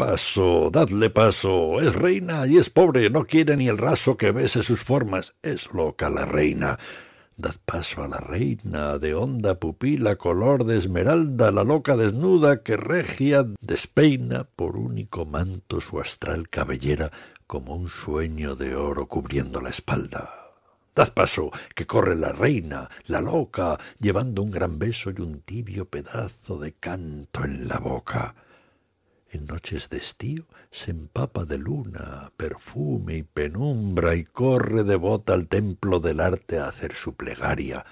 Paso, dadle paso, es reina y es pobre, no quiere ni el raso que bese sus formas, es loca la reina. Dad paso a la reina, de honda pupila, color de esmeralda, la loca desnuda que regia despeina por único manto su astral cabellera como un sueño de oro cubriendo la espalda. Dad paso, que corre la reina, la loca, llevando un gran beso y un tibio pedazo de canto en la boca. En noches de estío se empapa de luna, perfume y penumbra y corre devota al templo del arte a hacer su plegaria.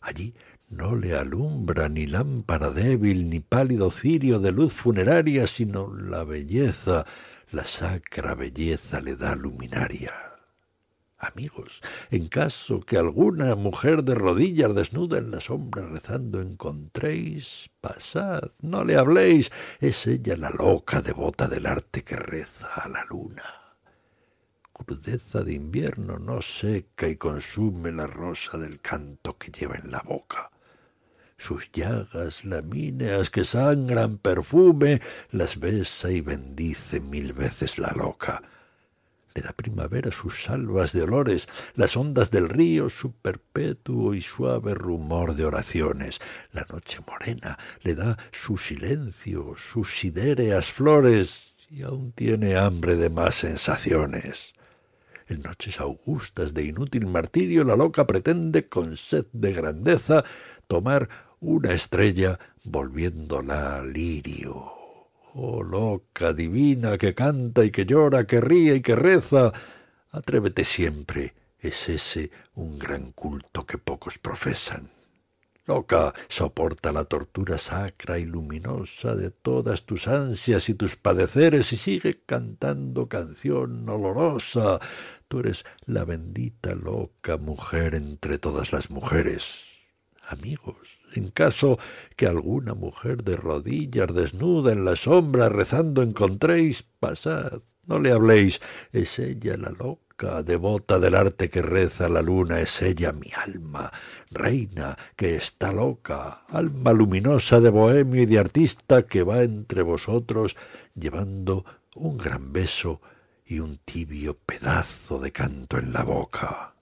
Allí no le alumbra ni lámpara débil ni pálido cirio de luz funeraria, sino la belleza, la sacra belleza le da luminaria amigos, en caso que alguna mujer de rodillas desnuda en la sombra rezando encontréis, pasad, no le habléis, es ella la loca devota del arte que reza a la luna. Crudeza de invierno no seca y consume la rosa del canto que lleva en la boca sus llagas lamíneas que sangran perfume, las besa y bendice mil veces la loca le da primavera sus salvas de olores, las ondas del río, su perpetuo y suave rumor de oraciones. La noche morena le da su silencio, sus sidéreas flores, y aún tiene hambre de más sensaciones. En noches augustas de inútil martirio, la loca pretende, con sed de grandeza, tomar una estrella volviéndola lirio Oh loca, divina, que canta y que llora, que ríe y que reza. Atrévete siempre. Es ese un gran culto que pocos profesan. Loca, soporta la tortura sacra y luminosa de todas tus ansias y tus padeceres y sigue cantando canción olorosa. Tú eres la bendita loca mujer entre todas las mujeres. Amigos, en caso que alguna mujer de rodillas desnuda en la sombra rezando encontréis, pasad, no le habléis, es ella la loca, devota del arte que reza la luna, es ella mi alma, reina que está loca, alma luminosa de bohemio y de artista que va entre vosotros llevando un gran beso y un tibio pedazo de canto en la boca.